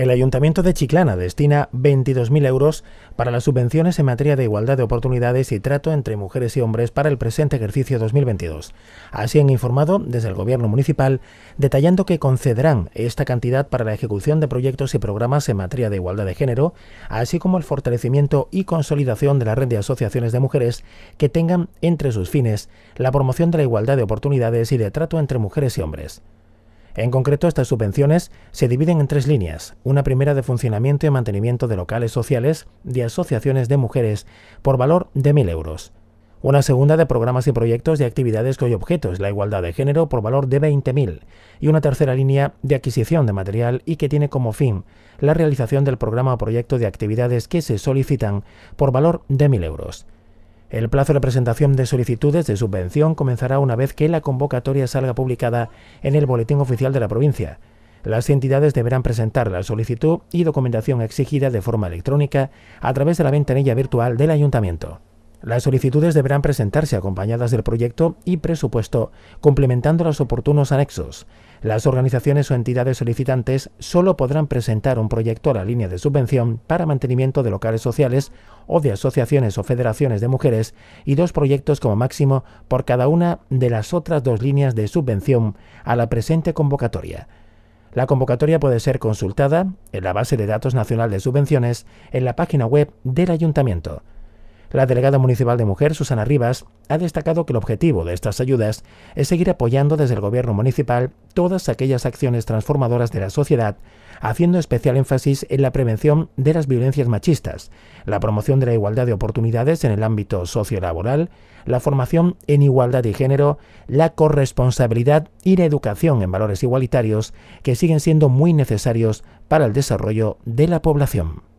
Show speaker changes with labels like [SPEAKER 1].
[SPEAKER 1] El Ayuntamiento de Chiclana destina 22.000 euros para las subvenciones en materia de igualdad de oportunidades y trato entre mujeres y hombres para el presente ejercicio 2022. Así han informado desde el Gobierno Municipal, detallando que concederán esta cantidad para la ejecución de proyectos y programas en materia de igualdad de género, así como el fortalecimiento y consolidación de la red de asociaciones de mujeres que tengan entre sus fines la promoción de la igualdad de oportunidades y de trato entre mujeres y hombres. En concreto, estas subvenciones se dividen en tres líneas, una primera de funcionamiento y mantenimiento de locales sociales de asociaciones de mujeres por valor de 1.000 euros, una segunda de programas y proyectos de actividades cuyo objeto es la igualdad de género por valor de 20.000 y una tercera línea de adquisición de material y que tiene como fin la realización del programa o proyecto de actividades que se solicitan por valor de 1.000 euros. El plazo de presentación de solicitudes de subvención comenzará una vez que la convocatoria salga publicada en el Boletín Oficial de la provincia. Las entidades deberán presentar la solicitud y documentación exigida de forma electrónica a través de la ventanilla virtual del ayuntamiento. Las solicitudes deberán presentarse acompañadas del proyecto y presupuesto, complementando los oportunos anexos. Las organizaciones o entidades solicitantes solo podrán presentar un proyecto a la línea de subvención para mantenimiento de locales sociales o de asociaciones o federaciones de mujeres y dos proyectos como máximo por cada una de las otras dos líneas de subvención a la presente convocatoria. La convocatoria puede ser consultada en la base de datos nacional de subvenciones en la página web del ayuntamiento. La delegada municipal de Mujer, Susana Rivas, ha destacado que el objetivo de estas ayudas es seguir apoyando desde el gobierno municipal todas aquellas acciones transformadoras de la sociedad, haciendo especial énfasis en la prevención de las violencias machistas, la promoción de la igualdad de oportunidades en el ámbito sociolaboral, la formación en igualdad de género, la corresponsabilidad y la educación en valores igualitarios que siguen siendo muy necesarios para el desarrollo de la población.